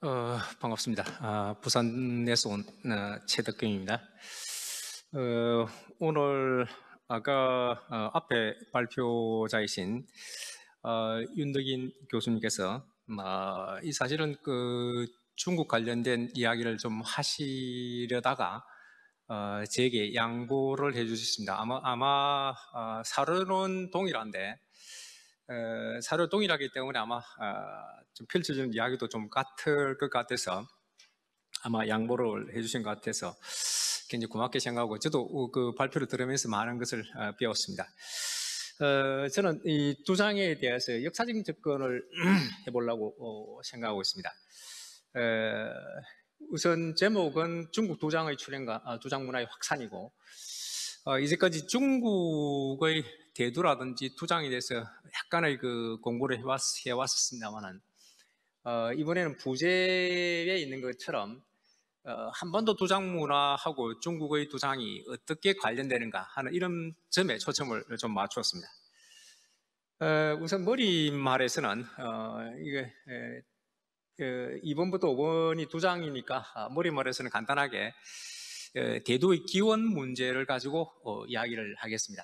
어, 반갑습니다. 아, 부산에서 온 아, 최덕경입니다. 어, 오늘 아까 어, 앞에 발표자이신 어, 윤덕인 교수님께서 어, 이 사실은 그 중국 관련된 이야기를 좀 하시려다가 어, 제게 양보를 해주셨습니다. 아마 아마 어, 사료는 동일한데 어, 사료 동일하기 때문에 아마 어, 좀 펼쳐지는 이야기도 좀 같을 것 같아서 아마 양보를 해주신 것 같아서 굉장히 고맙게 생각하고 저도 그 발표를 들으면서 많은 것을 어, 배웠습니다. 어, 저는 이두 장에 대해서 역사적인 접근을 해보려고 어, 생각하고 있습니다. 에, 우선 제목은 중국 두 장의 출현과 아, 두장 문화의 확산이고 어, 이제까지 중국의 대두라든지 투장에 대해서 약간의 그 공부를 해왔, 해왔었습니다만은 어, 이번에는 부제에 있는 것처럼 어, 한번도 두 장 문화하고 중국의 두장이 어떻게 관련되는가 하는 이런 점에 초점을 좀 맞추었습니다. 어, 우선 머리말에서는 어, 이게 에, 그 2번부터 5번이 두장이니까 아, 머리말에서는 간단하게 그 대도의 기원 문제를 가지고 어, 이야기를 하겠습니다.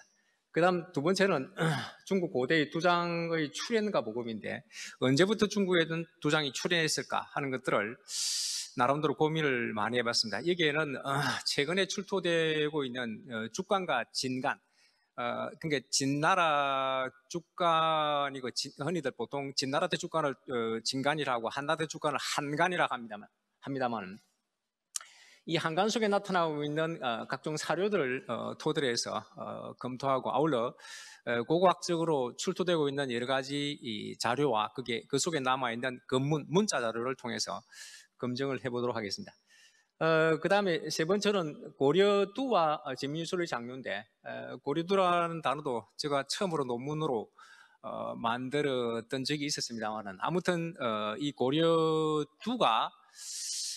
그 다음 두 번째는 중국 고대의 두장의 출현과 복음인데 언제부터 중국에는 두장이 출현했을까 하는 것들을 나름대로 고민을 많이 해봤습니다. 여기에는 어, 최근에 출토되고 있는 어, 죽관과 진간 어, 그러니까 진나라 주간이고 그 진, 흔히들 보통 진나라 대 주간을 어, 진간이라고 한나라 대 주간을 한간이라고 합니다만 합니다만 이한강 속에 나타나고 있는 어, 각종 사료들을 어, 토대로해서 어, 검토하고 아울러 고고학적으로 출토되고 있는 여러 가지 자료와 그게 그 속에 남아 있는 검문 문자 자료를 통해서 검증을 해보도록 하겠습니다. 어, 그 다음에 세 번째는 고려두와 재민유술의 장르인데 고려두라는 단어도 제가 처음으로 논문으로 어, 만들었던 적이 있었습니다만은 아무튼 이 고려두가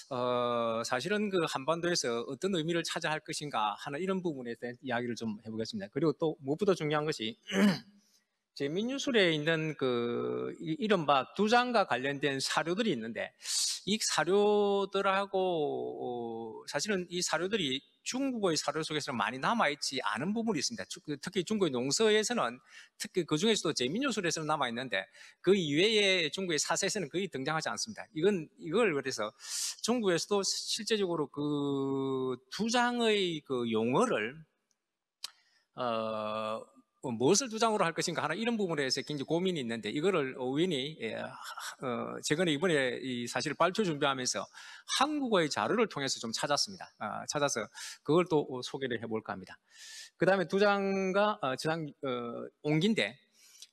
어, 사실은 그 한반도에서 어떤 의미를 차지할 것인가 하는 이런 부분에 대한 이야기를 좀 해보겠습니다. 그리고 또 무엇보다 중요한 것이 재민뉴술에 있는 그 이른바 두장과 관련된 사료들이 있는데 이 사료들하고 어, 사실은 이 사료들이 중국의 사료 속에서는 많이 남아있지 않은 부분이 있습니다. 그 특히 중국의 농서에서는 특히 그 중에서도 재민요술에서는 남아있는데 그 이외에 중국의 사세에서는 거의 등장하지 않습니다. 이건 이걸 그래서 중국에서도 실제적으로 그 두 장의 그 용어를 어뭐 무엇을 주장으로 할 것인가 하는 이런 부분에 대해서 굉장히 고민이 있는데 이거를 오윈이 예, 어, 최근에 이번에 이 사실 발표 준비하면서 한국어의 자료를 통해서 좀 찾았습니다. 아, 찾아서 그걸 또 소개를 해볼까 합니다. 그 다음에 두장과 어, 저장 어, 옹기인데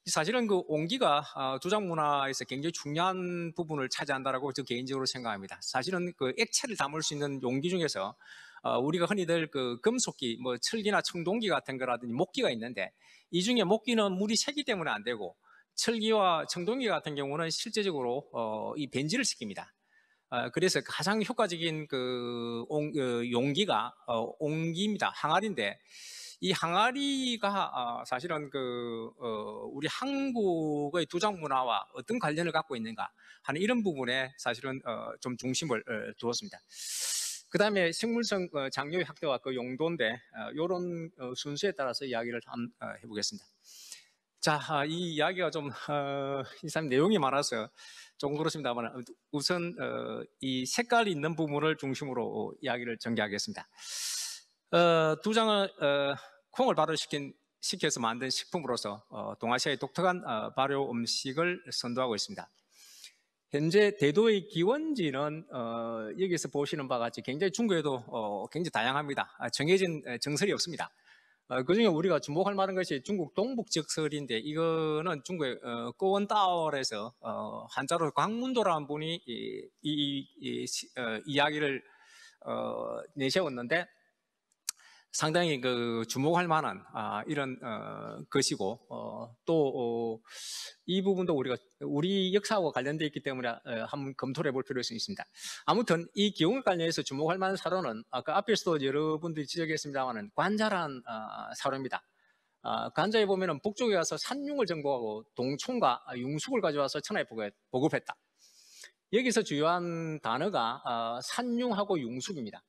사실은 그 옹기가 어, 두장 문화에서 굉장히 중요한 부분을 차지한다라고 저 개인적으로 생각합니다. 사실은 그 액체를 담을 수 있는 용기 중에서 어, 우리가 흔히들 그 금속기, 뭐 철기나 청동기 같은 거라든지 목기가 있는데 이 중에 목기는 물이 새기 때문에 안 되고 철기와 청동기 같은 경우는 실제적으로 어, 이 벤질을 시킵니다. 어, 그래서 가장 효과적인 그 옹, 어, 용기가 어, 옹기입니다. 항아리인데 이 항아리가 어, 사실은 그 어, 우리 한국의 도장 문화와 어떤 관련을 갖고 있는가 하는 이런 부분에 사실은 어, 좀 중심을 어, 두었습니다. 그 다음에 식물성 어, 장료의 학대와 그 용도인데 이런 어, 어, 순서에 따라서 이야기를 해보겠습니다. 자, 아, 이 이야기가 좀, 이사람 내용이 많아서 조금 그렇습니다만 우선 이 색깔이 있는 부분을 중심으로 이야기를 전개하겠습니다. 두 장을 콩을 발효시킨 시켜서 만든 식품으로서 동아시아의 독특한 발효 음식을 선도하고 있습니다. 현재 대도의 기원지는 어, 여기서 보시는 바와 같이 굉장히 중국에도 어, 굉장히 다양합니다. 아, 정해진 정설이 없습니다. 어, 그중에 우리가 주목할 만한 것이 중국 동북적설인데 이거는 중국의 어, 꼬원다월에서 어, 한자로 광문도라는 분이 이, 이, 이, 이, 어, 이야기를 어, 내세웠는데 상당히 그 주목할 만한 아, 이런 어, 것이고 어, 또이 어, 부분도 우리가 우리 역사와 관련되어 있기 때문에 어, 한번 검토를 해볼 필요가 있습니다. 아무튼 이기용을 관련해서 주목할 만한 사료는 아까 앞에서도 여러분들이 지적했습니다만은 관자란 아, 사료입니다. 아, 관자에 보면은 북쪽에 가서 산융을 정보하고동촌과 융숙을 가져와서 천하에 보급했다. 여기서 주요한 단어가 아, 산융하고 융숙입니다.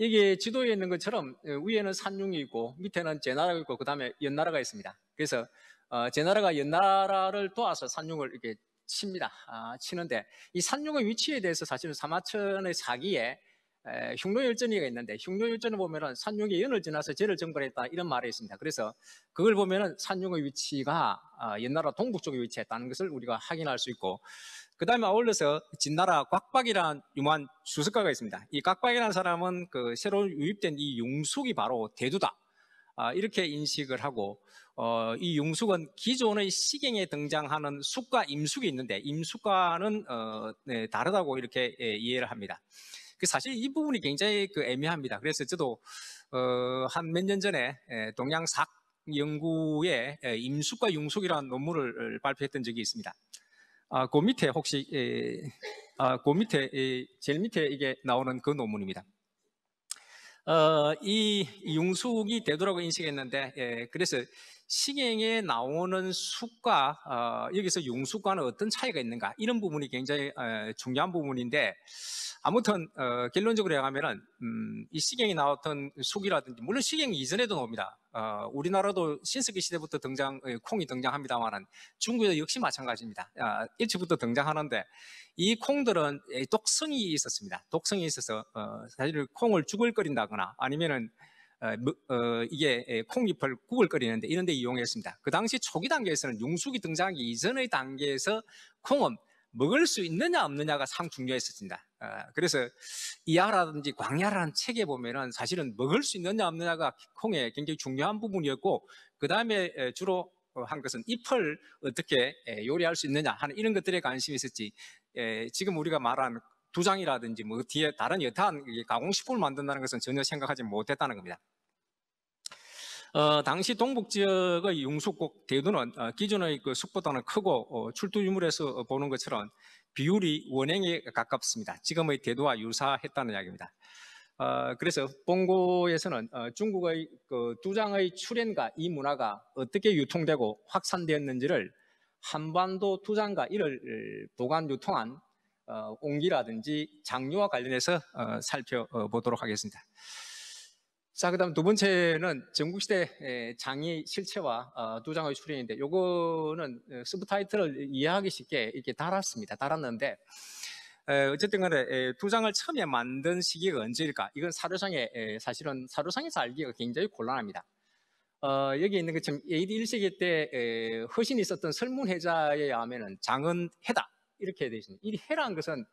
이게 지도에 있는 것처럼 어, 위에는 산중이 있고 밑에는 제나라가 있고 그 다음에 연나라가 있습니다. 그래서 어, 제나라가 연나라를 도와서 산중을 이렇게 칩니다. 아, 치는데 이 산중의 위치에 대해서 사실은 사마천의 사기에 에, 흉노열전이가 있는데 흉노열전을 보면은 산룡의 연을 지나서 제를 정벌했다 이런 말이 있습니다. 그래서 그걸 보면은 산룡의 위치가 어, 옛나라 동북 쪽에 위치했다는 것을 우리가 확인할 수 있고 그 다음에 아울러서 진나라 곽박이라는 유명한 수석가가 있습니다. 이 곽박이라는 사람은 그 새로 유입된 이 융숙이 바로 대두다. 아, 이렇게 인식을 하고 어, 이 융숙은 기존의 시경에 등장하는 숙과 임숙이 있는데 임숙과는 어, 네, 다르다고 이렇게 예, 이해를 합니다. 그 사실 이 부분이 굉장히 그 애매합니다. 그래서 저도 어, 한몇 년 전에 예, 동양삭 연구의 예, 임숙과 융숙이라는 논문을 발표했던 적이 있습니다. 아, 그 밑에 혹시 에, 예, 아, 그 밑에 에, 제일 밑에 이게 나오는 그 논문입니다. 어, 이 융숙이 되도록 인식했는데 에, 그래서 신행에 나오는 숲과 어, 여기서 용숲과는 어떤 차이가 있는가 이런 부분이 굉장히 어, 중요한 부분인데 아무튼 어, 결론적으로 얘기하면 음, 이 시경이 나왔던 속이라든지 물론 시경 이전에도 나옵니다 어, 우리나라도 신석기 시대부터 등장 어, 콩이 등장합니다만은 중국에도 역시 마찬가지입니다 어, 일찍부터 등장하는데 이 콩들은 독성이 있었습니다 독성이 있어서 어, 사실 콩을 죽을거린다거나 아니면은 어, 어, 이게 예, 콩잎을 구글거리는데 이런 데 이용했습니다. 그 당시 초기 단계에서는 융수기 등장하기 이전의 단계에서 콩은 먹을 수 있느냐 없느냐가 상 중요했었습니다. 아, 그래서 이하라든지 광야라는 책에 보면은 사실은 먹을 수 있느냐 없느냐가 콩의 굉장히 중요한 부분이었고 그 다음에 주로 한 것은 잎을 어떻게 요리할 수 있느냐 하는 이런 것들에 관심이 있었지 에, 지금 우리가 말한 두장이라든지 뭐 뒤에 다른 여타한 가공식품을 만든다는 것은 전혀 생각하지 못했다는 겁니다. 어, 당시 동북 지역의 용수국 대두는 어, 기존의 그 숲보다는 크고 어, 출두 유물에서 보는 것처럼 비율이 원행에 가깝습니다. 지금의 대두와 유사했다는 이야기입니다. 어, 그래서 본고에서는 어, 중국의 그두 장의 출현과 이 문화가 어떻게 유통되고 확산되었는지를 한반도 두장과 이를 어, 보관 유통한 어, 옹기라든지 장류와 관련해서 어, 살펴보도록 어, 하겠습니다. 자, 그 다음 두 번째는 전국시대 장의 실체와 어, 두 장의 출현인데, 요거는 어, 서브타이틀을 이해하기 쉽게 이렇게 달았습니다. 달았는데, 어쨌든 간에 두 장을 처음에 만든 시기가 언제일까? 이건 사료상에, 사실은 사료상에서 알기가 굉장히 곤란합니다. 어, 여기 있는 것처럼 그 AD 1세기 때 에, 허신이 썼던 설문해자에 의하면 장은 해다 이렇게 되어 있습니다. 이 해라는 것은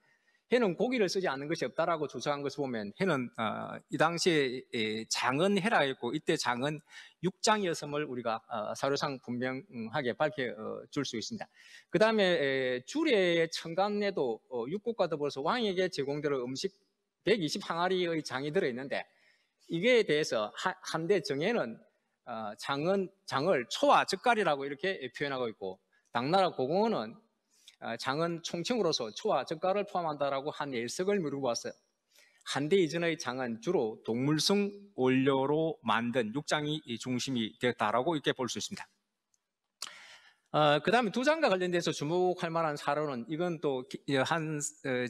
해는 고기를 쓰지 않는 것이 없다라고 조사한 것을 보면 해는 어, 이 당시에 장은 해라 했고 이때 장은 육장이었음을 우리가 어, 사료상 분명하게 밝혀줄 어, 수 있습니다. 그 다음에 주례의 청간에도 어, 육국과 더불어서 왕에게 제공되는 음식 120항아리의 장이 들어있는데 이게 대해서 한대 정에는 어, 장은, 장을 초와 젓갈이라고 이렇게 표현하고 있고 당나라 고공원은 아, 장은 총칭으로서 초와 저가를 포함한다라고 한 예석을 물어봤어요. 한대 이전의 장은 주로 동물성 원료로 만든 육장이 중심이 되었다라고 이렇게 볼 수 있습니다. 어, 아, 그 다음에 두 장과 관련돼서 주목할 만한 사료는 이건 또 어, 한,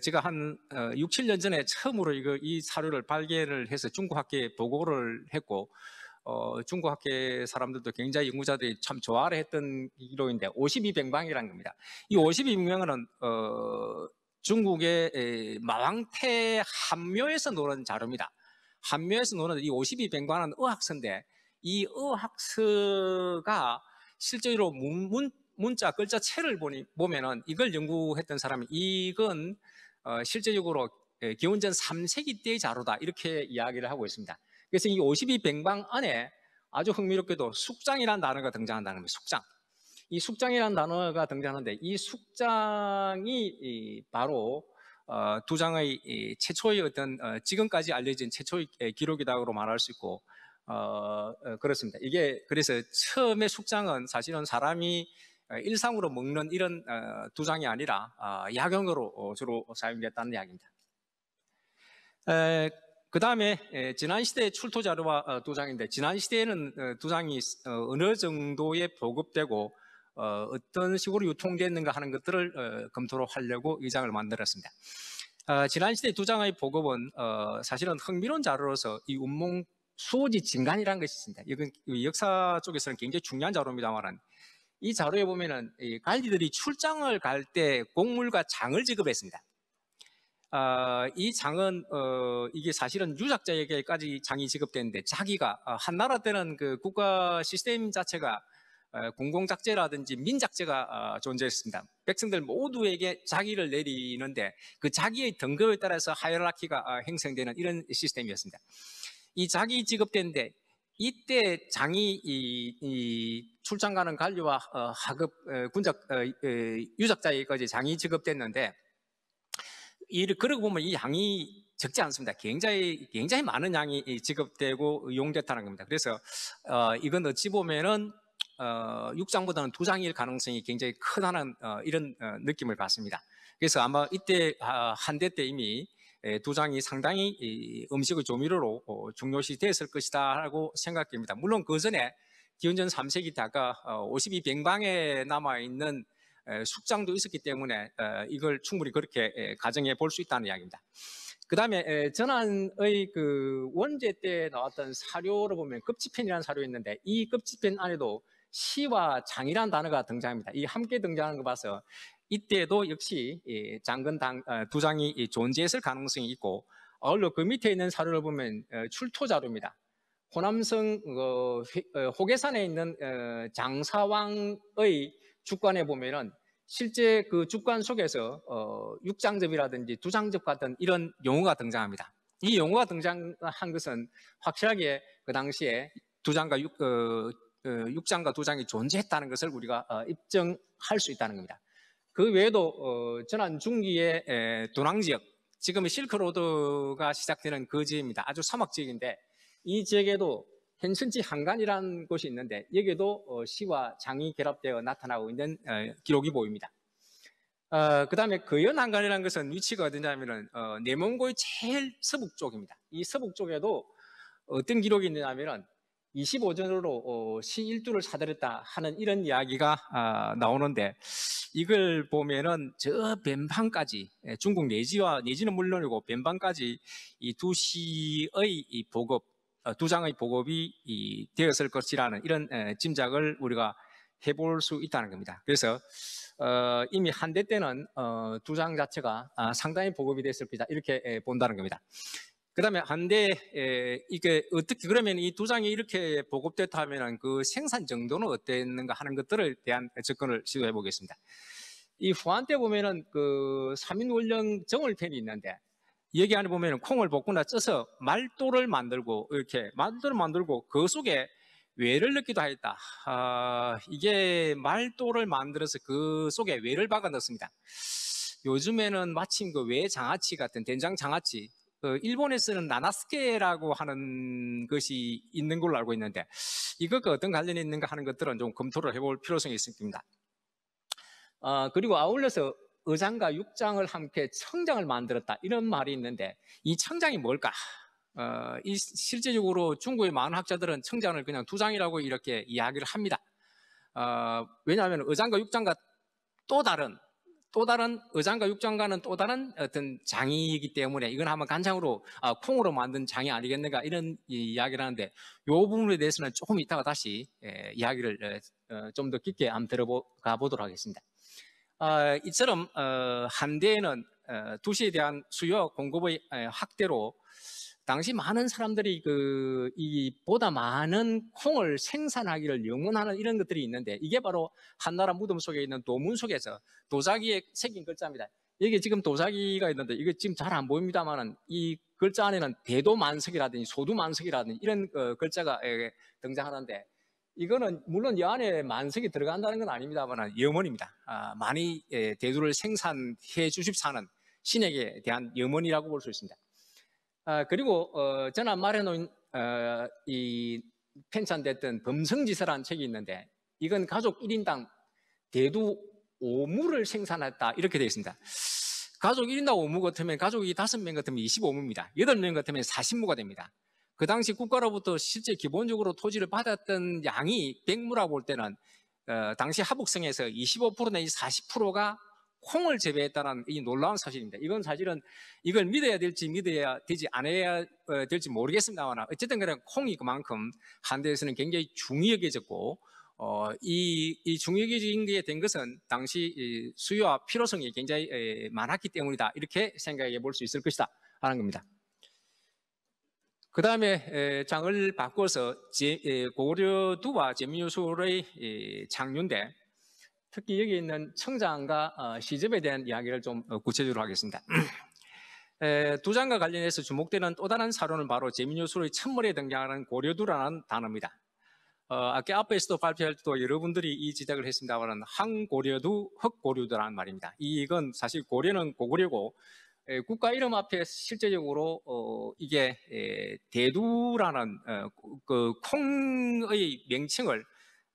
제가 어, 한 6, 어, 7년 전에 처음으로 이거, 이 사료를 발견을 해서 중국학계에 보고를 했고, 어, 중국 학계 사람들도 굉장히 연구자들이 참 좋아를 했던 기록인데 52병방이라는 겁니다. 이 52병방은 어, 중국의 에, 마왕태 한묘에서 노는 자료입니다. 한묘에서 노는 이 52병방은 의학서인데이의학서가 실제로 문, 문, 문자 글자체를 보니 보면은 이걸 연구했던 사람이 이건 어, 실제적으로 기원전 3세기 때의 자료다 이렇게 이야기를 하고 있습니다. 그래서 이 52백방 안에 아주 흥미롭게도 숙장이라는 단어가 등장한다는 거예요. 숙장. 이 숙장이라는 단어가 등장하는데 이 숙장이 바로 어, 두 장의 최초의 어떤 어, 지금까지 알려진 최초의 기록이다고 말할 수 있고 어, 그렇습니다. 이게 그래서 처음에 숙장은 사실은 사람이 일상으로 먹는 이런 두 장이 아니라 아, 약용으로 주로 사용됐다는 이야기입니다. 그 다음에 지난 시대의 출토 자료와 두 어, 장인데 지난 시대에는 두 어, 장이 어, 어느 정도에 보급되고 어떤 식으로 유통됐는가 하는 것들을 검토를 하려고 의 장을 만들었습니다. 지난 시대 두 장의 보급은 사실은 흥미로운 자료로서 이 운몽 수호지 진간이라는 것이 있습니다. 이건 역사 쪽에서는 굉장히 중요한 자료입니다만은 이 자료에 보면은 갈디들이 출장을 갈 때 곡물과 장을 지급했습니다. 아, 이 장은 어, 이게 사실은 유작자에게까지 장이 지급되는데 자기가 어, 아, 한나라 때는 그 국가 시스템 자체가 어, 공공작제라든지 민작제가 아, 존재했습니다. 백성들 모두에게 자기를 내리는데 그 자기의 등급에 따라서 하이라키가 행성되는 이런 시스템이었습니다. 이 자기 지급대데 이때 장이 이, 이 출장 가는 관료와 어, 하급 어, 군작 유작자에까지 장이 지급됐는데 이를 그러고 보면 이 양이 적지 않습니다. 굉장히 굉장히 많은 양이 지급되고 이용됐다는 겁니다. 그래서 어, 이건 어찌 보면은 어, 6장보다는 2장일 가능성이 굉장히 크다는 어, 이런 어, 느낌을 받습니다. 그래서 아마 이때 아, 한대 때 이미 예, 두장이 상당히 이 음식의 조미료로 어, 중요시 됐을 것이다 라고 생각됩니다. 물론 그 전에 기원전 3세기 다가 52 어, 변방에 남아있는 숙장도 있었기 때문에 어, 이걸 충분히 그렇게 가정해 볼 수 있다는 이야기입니다. 그 다음에 전환의 그 원제 때 나왔던 사료를 보면 급지편이라는 사료 있는데 이 급지편 안에도 시와 장이라는 단어가 등장합니다. 이 함께 등장하는 거 봐서 이때도 역시 장근 어, 두 장이 존재했을 가능성이 있고 어울러 그 밑에 있는 사료를 보면 어, 출토 자료입니다. 호남성 호계산에 있는 장사왕의 주관에 보면은 실제 그 주관 속에서 어, 육장접이라든지 두장접 같은 이런 용어가 등장합니다. 이 용어가 등장한 것은 확실하게 그 당시에 두장과 육, 어, 어, 육장과 두장이 존재했다는 것을 우리가 어, 입증할 수 있다는 겁니다. 그 외에도 어, 전환 중기의 에, 도낭 지역, 지금의 실크로드가 시작되는 그 지역입니다. 아주 사막 지역인데 이 지역에도 현순지 한간이라는 곳이 있는데 여기도 어, 시와 장이 결합되어 나타나고 있는 어, 기록이 보입니다. 어, 그 다음에 거연한간이라는 것은 위치가 어디냐면은 어, 내몽고의 제일 서북 쪽입니다. 이 서북 쪽에도 어떤 기록이 있느냐면은 25전으로 어, 시일두를 사들였다 하는 이런 이야기가 어, 나오는데 이걸 보면은 저 변방까지 예, 중국 내지와 내지는 물론이고 변방까지 이 두 시의 이 보급 어, 두 장의 보급이 되었을 것이라는 이런 짐작을 우리가 해볼 수 있다는 겁니다. 그래서 어, 이미 한 대 때는 어, 두 장 자체가 아, 상당히 보급이 됐을 것이다 이렇게 본다는 겁니다. 그 다음에 한대 이게 어떻게 그러면 이 두 장이 이렇게 보급됐다 하면 그 생산 정도는 어땠는가 하는 것들을 대한 접근을 시도해 보겠습니다. 이 후한 때 보면은 그 3인 원령 정월편이 있는데 여기 안에 보면 콩을 볶거나 쪄서 말도를 만들고 이렇게 말도를 만들고 그 속에 외를 넣기도 하였다. 아, 이게 말도를 만들어서 그 속에 외를 박아 넣습니다. 요즘에는 마침 그외 장아찌 같은 된장 장아찌 그 일본에서는 나나스케라고 하는 것이 있는 걸로 알고 있는데 이것과 어떤 관련이 있는가 하는 것들은 좀 검토를 해볼 필요성이 있습니다. 아, 그리고 아울러서 의장과 육장을 함께 청장을 만들었다 이런 말이 있는데 이 청장이 뭘까? 어, 이 실제적으로 중국의 많은 학자들은 청장을 그냥 두 장이라고 이렇게 이야기를 합니다. 어, 왜냐하면 의장과 육장과 또 다른 또 다른 의장과 육장과는 또 다른 어떤 장이기 때문에 이건 한번 간장으로 아, 콩으로 만든 장이 아니겠는가 이런 이야기를 하는데 이 부분에 대해서는 조금 이따가 다시 에, 예, 이야기를 어, 좀더 깊게 한번 들어가 보도록 하겠습니다. 어, 이처럼 어, 한대에는 어, 도시에 대한 수요 공급의 확대로 당시 많은 사람들이 그, 이 보다 많은 콩을 생산하기를 영원하는 이런 것들이 있는데 이게 바로 한나라 무덤 속에 있는 도문 속에서 도자기에 새긴 글자입니다. 이게 지금 도자기가 있는데 이게 지금 잘 안 보입니다만은 이 글자 안에는 대도만석이라든지 소두만석이라든지 이런 어, 글자가 에, 등장하는데 이거는 물론 여 안에 만석이 들어간다는 건 아닙니다만 염원입니다. 아, 많이 예, 대두를 생산해 주십사는 신에게 대한 염원이라고 볼 수 있습니다. 아, 그리고 어, 전화 말해놓은 어, 이 편찬됐던 범성지서라는 책이 있는데 이건 가족 1인당 대두 5무를 생산했다 이렇게 되어 있습니다. 가족 1인당 5무 같으면 가족이 5명 같으면 25무입니다. 8명 같으면 40무가 됩니다. 그 당시 국가로부터 실제 기본적으로 토지를 받았던 양이 백무라 볼 때는 어, 당시 하북성에서 25% 내지 40%가 콩을 재배했다는 이 놀라운 사실입니다. 이건 사실은 이걸 믿어야 될지 믿어야 되지 않아야 어, 될지 모르겠습니다만 어쨌든 간에 콩이 그만큼 한대에서는 굉장히 중요해졌고 어, 이, 이 중요해진 게 된 것은 당시 수요와 필요성이 굉장히 많았기 때문이다 이렇게 생각해 볼 수 있을 것이다 하는 겁니다. 그 다음에 장을 바꿔서 고려두와 재미유술의 장류인데 특히 여기 있는 청장과 어, 시집에 대한 이야기를 좀 어, 구체적으로 하겠습니다. 두 장과 관련해서 주목되는 또 다른 사료는 바로 재미요술의 첫물에 등장하는 고려두라는 단어입니다. 어, 아까 앞에서도 발표할 때도 여러분들이 이 지적을 했습니다만 항고려두, 흑고려두라는 말입니다. 이건 사실 고려는 고구려고 예, 국가 이름 앞에 실제적으로 어, 이게 에, 예, 대두라는 어, 그, 그 콩의 명칭을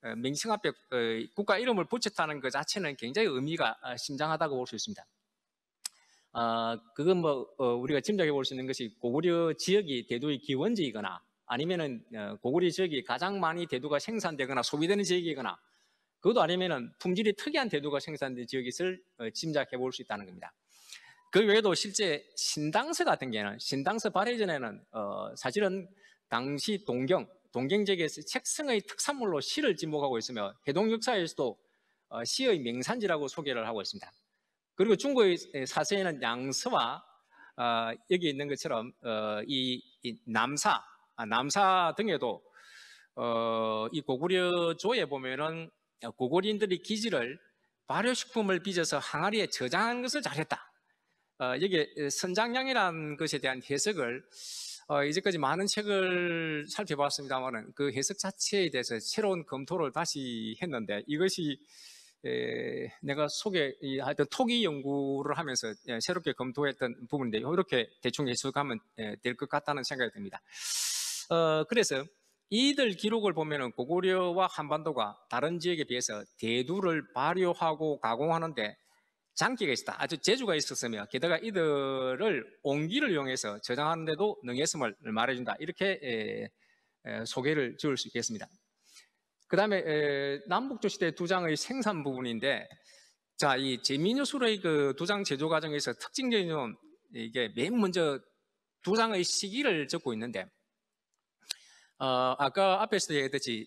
어, 명칭 앞에 어, 국가 이름을 붙였다는 것 자체는 굉장히 의미가 아, 심장하다고 볼 수 있습니다. 아, 그건 뭐 어, 우리가 짐작해 볼 수 있는 것이 고구려 지역이 대두의 기원지이거나 아니면은 어, 고구려 지역이 가장 많이 대두가 생산되거나 소비되는 지역이거나 그것도 아니면은 품질이 특이한 대두가 생산된 지역이 있을 짐작해 볼 수 있다는 겁니다. 그 외에도 실제 신당서 같은 경우는 신당서 발해 전에는 어, 사실은 당시 동경 동경 지역에서 책성의 특산물로 시를 지목하고 있으며 해동 역사에서도 어, 시의 명산지라고 소개를 하고 있습니다. 그리고 중국의 사서에는 양서와 어, 여기 있는 것처럼 어, 이, 이, 남사 아, 남사 등에도 어, 이 고구려조에 보면은 고구린들이 기지를 발효식품을 빚어서 항아리에 저장한 것을 잘했다. 어, 여기 어, 선장량이라는 것에 대한 해석을 어, 이제까지 많은 책을 살펴봤습니다만은 그 해석 자체에 대해서 새로운 검토를 다시 했는데 이것이 내가 소개 하여튼 토기 연구를 하면서 예, 새롭게 검토했던 부분인데 이렇게 대충 해석하면 예, 될것 같다는 생각이 듭니다. 그래서 이들 기록을 보면은 고구려와 한반도가 다른 지역에 비해서 대두를 발효하고 가공하는데 장기가 있었다. 아주 재주가 있었으며 게다가 이들을 온기를 이용해서 저장하는데도 능했음을 말해준다. 이렇게 에, 에, 소개를 지을 수 있겠습니다. 그 다음에 남북조시대 두 장의 생산 부분인데 자, 이재뉴스로의그두장 제조 과정에서 특징적인 점 이게 맨 먼저 두 장의 시기를 적고 있는데 어, 아까 앞에서 도 얘기했듯이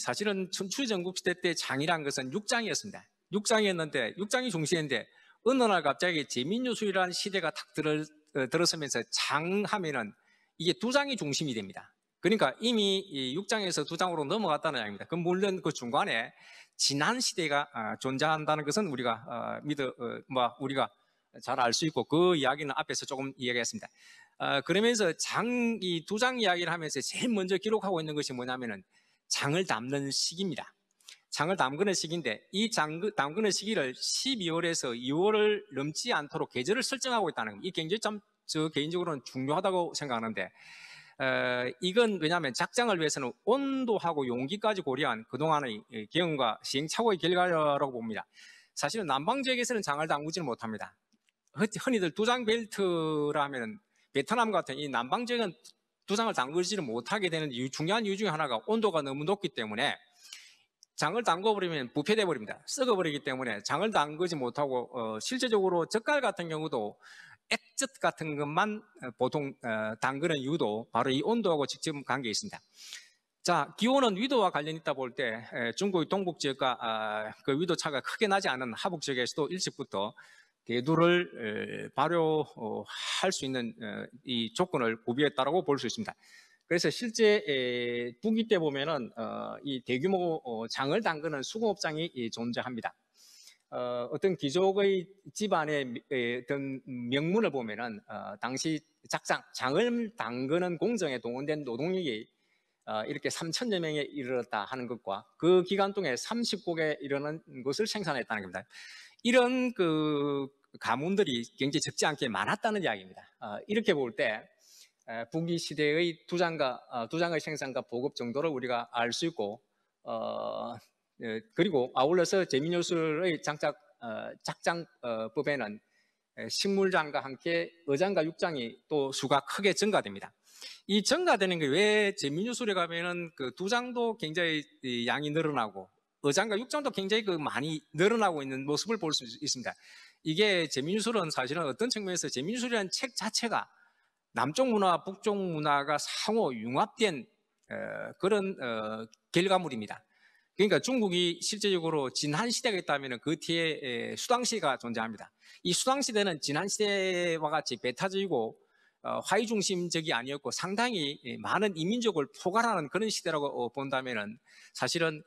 사실은 춘추전국시대 때 장이란 것은 6장이었습니다. 6장이었는데 6장이 중시인데 어느 날 갑자기 재민뉴스이라는 시대가 탁 들을, 어, 들어서면서 장 하면은 이게 두 장이 중심이 됩니다. 그러니까 이미 이 6장에서 두 장으로 넘어갔다는 이야기입니다. 그 물론 그 중간에 지난 시대가 어, 존재한다는 것은 우리가 어, 믿어 어, 뭐 우리가 잘 알 수 있고 그 이야기는 앞에서 조금 이야기했습니다. 어, 그러면서 장 이두 장 이야기를 하면서 제일 먼저 기록하고 있는 것이 뭐냐면은 장을 담는 시기입니다. 장을 담그는 시기인데 이 장, 그 담그는 시기를 12월에서 2월을 넘지 않도록 계절을 설정하고 있다는 겁니다. 이 굉장히 참저 개인적으로는 중요하다고 생각하는데 어, 이건 왜냐하면 작장을 위해서는 온도하고 용기까지 고려한 그동안의 경험과 시행착오의 결과라고 봅니다. 사실은 남방 지역에서는 장을 담그지는 못합니다. 흔히들 두장 벨트라 하면 베트남 같은 이 남방 지역은 두장을 담그지를 못하게 되는 중요한 이유 중에 하나가 온도가 너무 높기 때문에 장을 담궈버리면 부패돼 버립니다. 썩어버리기 때문에 장을 담그지 못하고 어, 실제적으로 젓갈 같은 경우도 액젓 같은 것만 어, 보통 어, 담그는 이유도 바로 이 온도하고 직접 관계 있습니다. 자, 기온은 위도와 관련 있다 볼 때 중국의 동북 지역과 아, 그 위도 차가 크게 나지 않은 하북 지역에서도 일찍부터 대두를 발효할 수 있는 어, 이 조건을 구비했다라고 볼 수 있습니다. 그래서 실제 북위 때 보면은 어, 이 대규모 어, 장을 담그는 수공업장이 존재합니다. 어, 어떤 귀족의 집안의 어떤 명문을 보면은 당시 작장 장을 담그는 공정에 동원된 노동력이 이렇게 3천여 명에 이르렀다 하는 것과 그 기간 동안 에 30곡에 이르는 것을 생산했다는 겁니다. 이런 그 가문들이 굉장히 적지 않게 많았다는 이야기입니다. 이렇게 볼때 북이 시대의 두 장과 어, 두 장의 생산과 보급 정도를 우리가 알 수 있고 어, 예, 그리고 아울러서 재미뉴스의 장작 어, 작장법에는 어, 식물장과 함께 의장과 육장이 또 수가 크게 증가됩니다. 이 증가되는 게 왜 재미뉴스에 가면은 그두 장도 굉장히 양이 늘어나고 어장과 육장도 굉장히 그 많이 늘어나고 있는 모습을 볼 수 있습니다. 이게 재미뉴스는 사실은 어떤 측면에서 재미뉴스라는 책 자체가 남쪽 문화와 북쪽 문화가 상호 융합된 어, 그런 어, 결과물입니다. 그러니까 중국이 실제적으로 진한시대가 있다면 그 뒤에 수당시가 대 존재합니다. 이 수당시대는 진한시대와 같이 배타적이고 어, 화이 중심적이 아니었고 상당히 많은 이민족을 포괄하는 그런 시대라고 본다면 사실은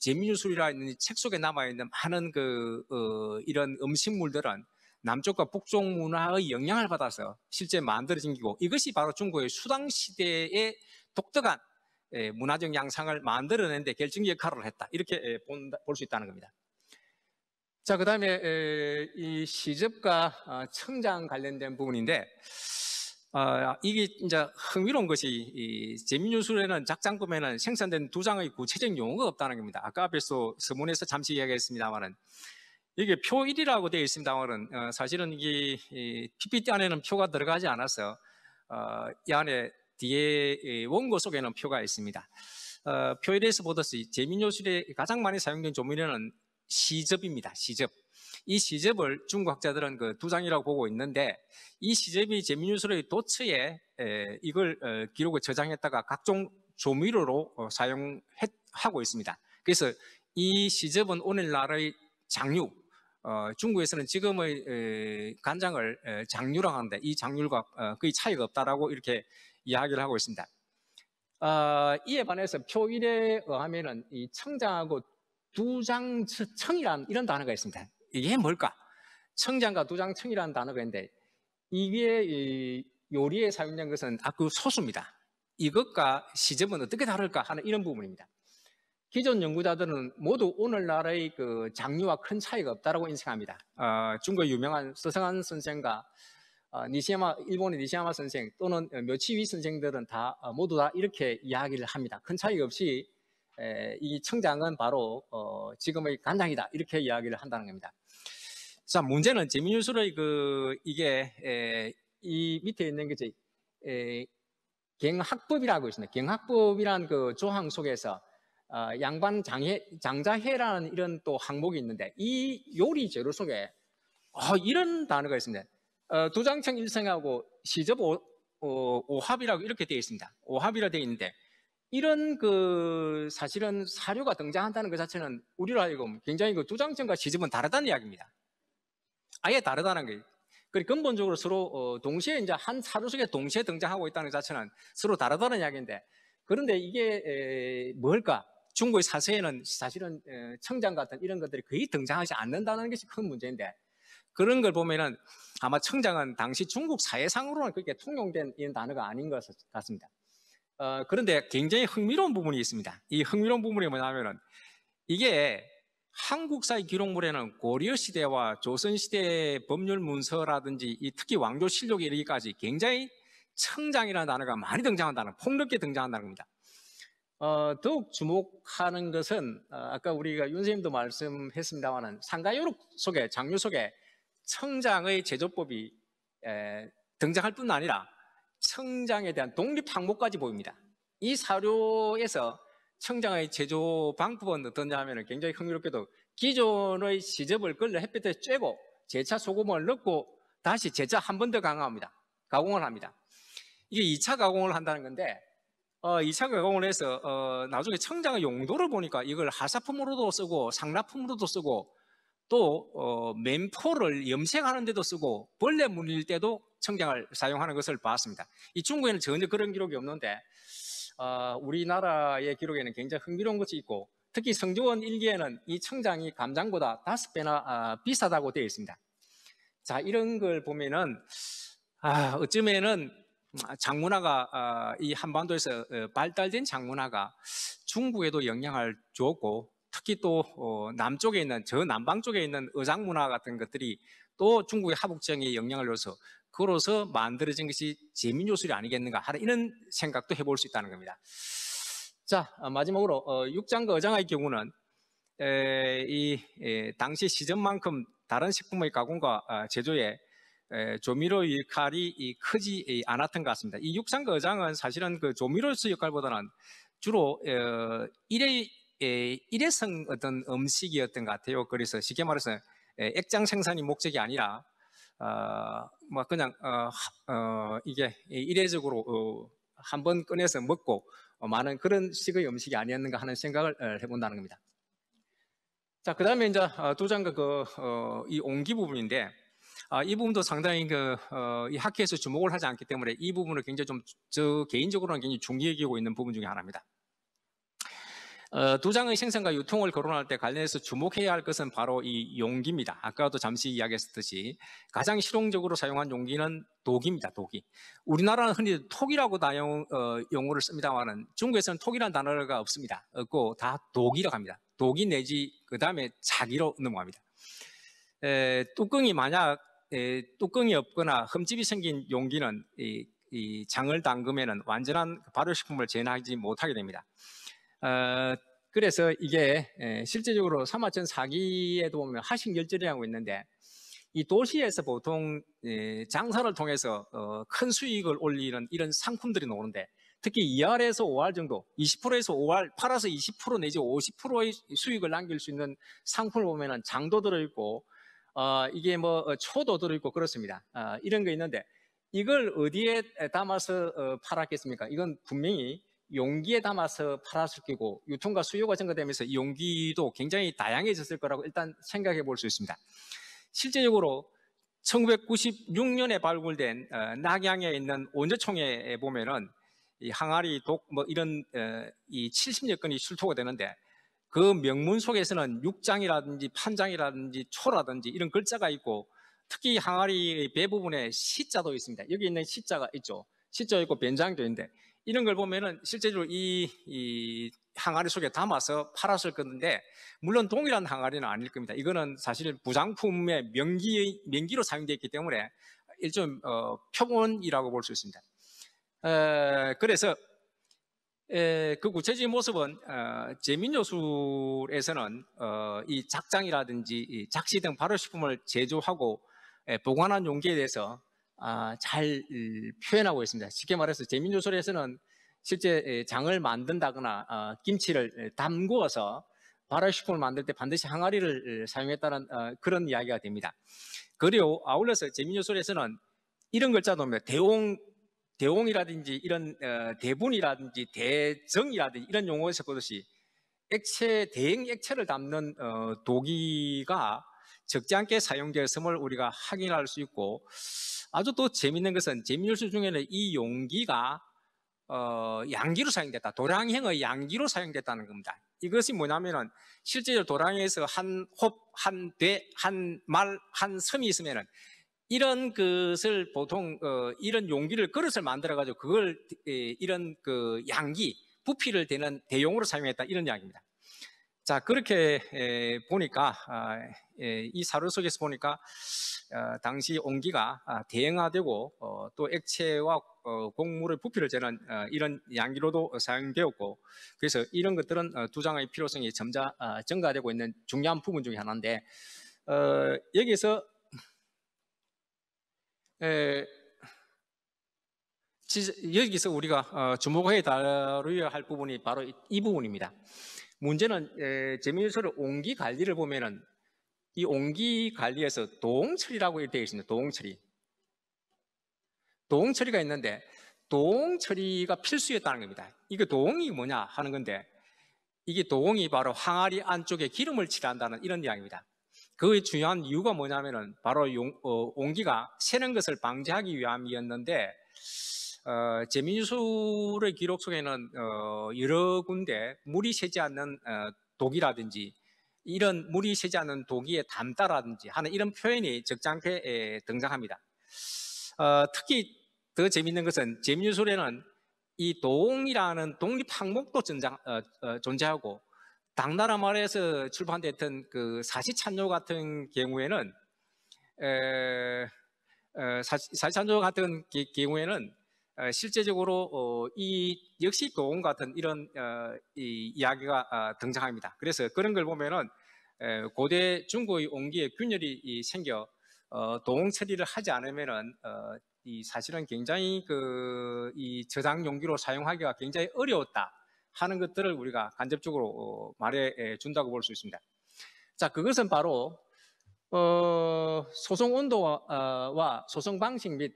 재민주술이라는책 속에 남아있는 많은 그 이런 음식물들은 남쪽과 북쪽 문화의 영향을 받아서 실제 만들어진 기고 이것이 바로 중국의 수당시대의 독특한 예, 문화적 양상을 만들어낸 데결정 역할을 했다. 이렇게 예, 볼수 있다는 겁니다. 자, 그 다음에 이 시접과 아, 청장 관련된 부분인데 어, 이게 이제 흥미로운 것이 이 재민뉴술에는 작장금에는 생산된 두 장의 구체적 용어가 없다는 겁니다. 아까 앞에서 서문에서 잠시 이야기했습니다만은 이게 표 1이라고 되어 있습니다만은 어, 사실은 이, 이 PPT 안에는 표가 들어가지 않아서 어, 이 안에 뒤에 원고 속에는 표가 있습니다. 어, 표 1에서 보듯이 재민요술에 가장 많이 사용된 조문에는 시접입니다. 시접. 이 시접을 중국학자들은 그두 장이라고 보고 있는데 이 시접이 재민요술의 도처에 에, 이걸 어, 기록을 저장했다가 각종 조미료로 어, 사용하고 있습니다. 그래서 이 시접은 오늘날의 장류, 어, 중국에서는 지금의 에, 간장을 에, 장류라고 하는데 이장류가 어, 거의 차이가 없다라고 이렇게 이야기를 하고 있습니다. 어, 이에 반해서 표일에 의하면은 이 청장하고 두장청이란 이런 단어가 있습니다. 이게 뭘까? 청장과 두장청이라는 단어가 있는데 이게 이 요리에 사용된 것은 아그 소수입니다. 이것과 시접은 어떻게 다를까 하는 이런 부분입니다. 기존 연구자들은 모두 오늘날의 그 장르와 큰 차이가 없다라고 인식합니다. 어, 중국 유명한 서성한 선생과 어, 니시야마 일본의 니시야마 선생 또는 며치위 선생들은 다 어, 모두 다 이렇게 이야기를 합니다. 큰 차이 없이 에, 이 청장은 바로 어, 지금의 간장이다 이렇게 이야기를 한다는 겁니다. 자 문제는 재미뉴스의 그 이게 에, 이 밑에 있는 게 이제 에, 학법이라고 있습니다. 경학법이란 그 조항 속에서 어, 양반 장해, 장자해라는 이런 또 항목이 있는데 이 요리 재료 속에 어, 이런 단어가 있습니다. 어, 도장청 일생하고 시접 오, 어, 오, 합이라고 이렇게 되어 있습니다. 오합이라 고 되어 있는데 이런 그 사실은 사료가 등장한다는 것 자체는 우리로 하여금 굉장히 그 도장청과 시접은 다르다는 이야기입니다. 아예 다르다는 거예요. 그리고 근본적으로 서로 어, 동시에 이제 한 사료 속에 동시에 등장하고 있다는 것 자체는 서로 다르다는 이야기인데 그런데 이게 에, 뭘까? 중국의 사서에는 사실은 어, 청장 같은 이런 것들이 거의 등장하지 않는다는 것이 큰 문제인데 그런 걸 보면은 아마 청장은 당시 중국 사회상으로는 그렇게 통용된 이런 단어가 아닌 것 같습니다. 어, 그런데 굉장히 흥미로운 부분이 있습니다. 이 흥미로운 부분이 뭐냐면은 이게 한국사의 기록물에는 고려 시대와 조선 시대의 법률 문서라든지 특히 왕조 실록 에 이르기까지 굉장히 청장이라는 단어가 많이 등장한다는 폭넓게 등장한다는 겁니다. 어, 더욱 주목하는 것은 어, 아까 우리가 윤선생님도 말씀했습니다만 상가요록 속에 장류 속에 청장의 제조법이 에, 등장할 뿐 아니라 청장에 대한 독립 항목까지 보입니다. 이 사료에서 청장의 제조 방법은 어떠냐 하면 굉장히 흥미롭게도 기존의 시접을 끌려 햇볕에 쬐고 제차 소금을 넣고 다시 제차한 번 더 강화합니다. 가공을 합니다. 이게 2차 가공을 한다는 건데 어, 2차 가공을 해서 어, 나중에 청장의 용도를 보니까 이걸 하사품으로도 쓰고 상납품으로도 쓰고 또 어, 맨포를 염색하는 데도 쓰고 벌레 물릴 때도 청장을 사용하는 것을 봤습니다. 이 중국에는 전혀 그런 기록이 없는데 어, 우리나라의 기록에는 굉장히 흥미로운 것이 있고 특히 성주원 일기에는 이 청장이 감장보다 다섯 배나 어, 비싸다고 되어 있습니다. 자 이런 걸 보면은 아, 어쩌면은 아, 장문화가 아, 이 한반도에서 어, 발달된 장문화가 중국에도 영향을 주었고 특히 또 어, 남쪽에 있는 저 남방 쪽에 있는 의장 문화 같은 것들이 또 중국의 하북 지역에 영향을 줘서 그로서 만들어진 것이 재민 요술이 아니겠는가 하는 이런 생각도 해볼 수 있다는 겁니다. 자 어, 마지막으로 육장과의장의 경우는 이 당시 시전만큼 다른 식품의 가공과 아, 제조에 조미료의 역할이 이 크지 않았던 것 같습니다. 이 육상과 장은 사실은 그 조미료수 역할보다는 주로 어, 일회, 일회성 어떤 음식이었던 것 같아요. 그래서 쉽게 말해서 액장 생산이 목적이 아니라 어막 뭐 그냥 어, 어 이게 일회적으로 어, 한번 꺼내서 먹고 어, 많은 그런 식의 음식이 아니었는가 하는 생각을 어, 해본다는 겁니다. 자, 그 다음에 이제 어, 두 장과 그, 어, 이 온기 부분인데, 아, 이 부분도 상당히 그, 어, 이 학회에서 주목을 하지 않기 때문에 이 부분을 굉장히 좀, 저 개인적으로는 굉장히 중히 해기고 있는 부분 중에 하나입니다. 어, 두 장의 생산과 유통을 거론할 때 관련해서 주목해야 할 것은 바로 이 용기입니다. 아까도 잠시 이야기했듯이 가장 실용적으로 사용한 용기는 독입니다. 독이. 우리나라는 흔히 톡이라고 다 용, 어, 용어를 씁니다만은 중국에서는 톡이라는 단어가 없습니다. 없고 다 독이라고 합니다. 독이 내지 그 다음에 자기로 넘어갑니다. 에, 뚜껑이 만약 뚜껑이 없거나 흠집이 생긴 용기는 이, 이 장을 담그면 완전한 발효식품을 제현하지 못하게 됩니다. 어, 그래서 이게 실제적으로 사마천 사기에도 보면 하식열절이라고 있는데 이 도시에서 보통 장사를 통해서 어, 큰 수익을 올리는 이런 상품들이 나오는데 특히 2R에서 5R 정도 20%에서 5R 팔아서 20% 내지 50%의 수익을 남길 수 있는 상품을 보면 장도 들어있고 어, 이게 뭐 어, 초도 들어있고 그렇습니다. 어, 이런 게 있는데 이걸 어디에 담아서 어, 팔았겠습니까? 이건 분명히 용기에 담아서 팔았을 거고 유통과 수요가 증가되면서 용기도 굉장히 다양해졌을 거라고 일단 생각해 볼 수 있습니다. 실제적으로 1996년에 발굴된 어, 낙양에 있는 온조총에 보면은 이 항아리 독 뭐 이런 어, 이 70여 건이 출토가 되는데 그 명문 속에서는 육장이라든지 판장이라든지 초라든지 이런 글자가 있고 특히 항아리의 배부분에 시자도 있습니다. 여기 있는 시자가 있죠. 시자 있고 변장도 있는데 이런 걸 보면은 실제로 이, 이 항아리 속에 담아서 팔았을 건데 물론 동일한 항아리는 아닐 겁니다. 이거는 사실 부장품의 명기 명기로 사용되어있기 때문에 일종 어, 표본이라고 볼 수 있습니다. 에, 그래서 에, 그 구체적인 모습은 어, 재민요술에서는 어, 이 작장이라든지 이 작시 등 발효식품을 제조하고 에, 보관한 용기에 대해서 아, 잘 이, 음, 표현하고 있습니다. 쉽게 말해서 재민요술에서는 실제 에, 장을 만든다거나 어, 김치를 담구어서 발효식품을 만들 때 반드시 항아리를 어, 사용했다는 어, 그런 이야기가 됩니다. 그리고 아울러서 재민요술에서는 이런 글자도 옵니다. 대홍 대옹이라든지 이런 어, 대분이라든지 대정이라든지 이런 용어에서 보듯이 액체 대행 액체를 담는 어, 도기가 적지 않게 사용되었음을 우리가 확인할 수 있고 아주 또 재미있는 것은 재미뉴스 중에는 이 용기가 어, 양기로 사용됐다. 도량형의 양기로 사용됐다는 겁니다. 이것이 뭐냐면은 실제로 도량에서 한 홉, 한 대, 한 말, 한 섬이 있으면은 이런 것을 보통 어, 이런 용기를 그릇을 만들어 가지고 그걸 에, 이런 그 양기 부피를 대는 대용으로 사용했다 이런 이야기입니다. 자 그렇게 에, 보니까 아, 에, 이 사료 속에서 보니까 어, 당시 온기가 아, 대형화되고 어, 또 액체와 어, 곡물의 부피를 재는 어, 이런 양기로도 사용되었고 그래서 이런 것들은 어, 두 장의 필요성이 점차 어, 아, 증가되고 있는 중요한 부분 중의 하나인데 어, 여기서 여기서 우리가 어, 주목해 다뤄야 할 부분이 바로 이, 부분입니다. 문제는 재미유소를 옹기 관리를 보면은 이옹기 관리에서 동처리라고 되어 있습니다. 동처리. 동처리가 있는데 동처리가 필수였다는 겁니다. 이게 동이 뭐냐 하는 건데 이게 동이 바로 항아리 안쪽에 기름을 칠한다는 이런 이야기입니다. 그의 중요한 이유가 뭐냐면은 바로 용, 어, 온기가 새는 것을 방지하기 위함이었는데 어, 재민수의 기록 속에는 어, 여러 군데 물이 새지 않는 어, 독이라든지 이런 물이 새지 않는 독이의 담다라든지 하는 이런 표현이 적지않게 에, 등장합니다. 어, 특히 더 재밌는 것은 재민수에는 이 동이라는 독립 항목도 존재, 어, 어, 존재하고 당나라 말에서 출판됐던 그사시찬조 같은 경우에는 에, 에, 사시찬조 같은 기, 경우에는 에, 어, 실제적으로 어, 이 역시 도움 같은 이런 어, 이 이야기가 어, 등장합니다. 그래서 그런 걸 보면은 에, 고대 중국의 온기에 균열이 이, 생겨 어, 도움 처리를 하지 않으면은 어, 이 사실은 굉장히 그이 저장 용기로 사용하기가 굉장히 어려웠다. 하는 것들을 우리가 간접적으로 어, 말해 준다고 볼 수 있습니다. 자, 그것은 바로 어, 소송 온도와 아, 소송 방식 및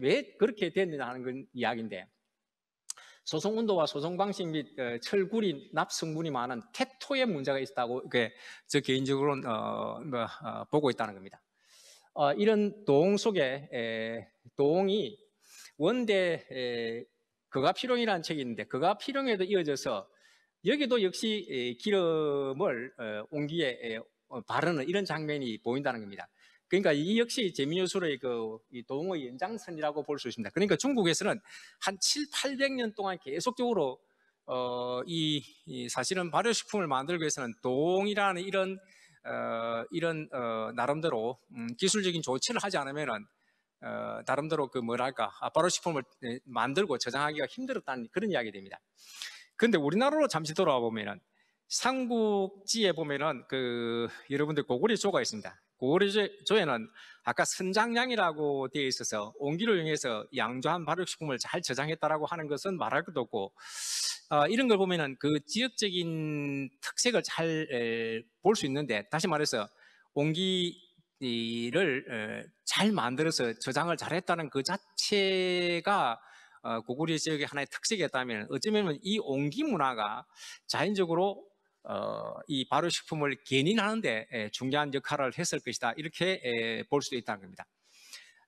왜 그렇게 됐느냐 하는 건 이야기인데 소송 온도와 소송 방식 및 어, 철구리 납 성분이 많은 테토의 문제가 있다고 저 개인적으로는 어, 뭐, 어, 보고 있다는 겁니다. 어, 이런 동 속에 에, 동이 원대 에, 그가 필용이라는 책이 있는데 그가 필용에도 이어져서 여기도 역시 기름을 온기에 어, 어, 바르는 이런 장면이 보인다는 겁니다. 그러니까 이 역시 재미요술의 그 동의 연장선이라고 볼 수 있습니다. 그러니까 중국에서는 한 7, 800년 동안 계속적으로 어, 이, 이 사실은 발효식품을 만들기 위해서는 동이라는 이런 어, 이런 어, 나름대로 음, 기술적인 조치를 하지 않으면은 어, 나름대로 그 뭐랄까 아빠로 식품을 네, 만들고 저장하기가 힘들었다는 그런 이야기 됩니다. 그런데 우리나라로 잠시 돌아와 보면은 삼국지에 보면은 그 여러분들 고구려조가 있습니다. 고구려조에는 아까 선장량이라고 되어 있어서 온기를 이용해서 양조한 발효식품을 잘 저장했다라고 하는 것은 말할 것도 없고 어, 이런 걸 보면은 그 지역적인 특색을 잘 볼 수 있는데 다시 말해서 온기 이를 잘 만들어서 저장을 잘했다는 그 자체가 어, 고구려 지역의 하나의 특색이었다면 어쩌면 이 옹기 문화가 자연적으로 어, 이 발효식품을 견인하는데 중요한 역할을 했을 것이다 이렇게 볼 수도 있다는 겁니다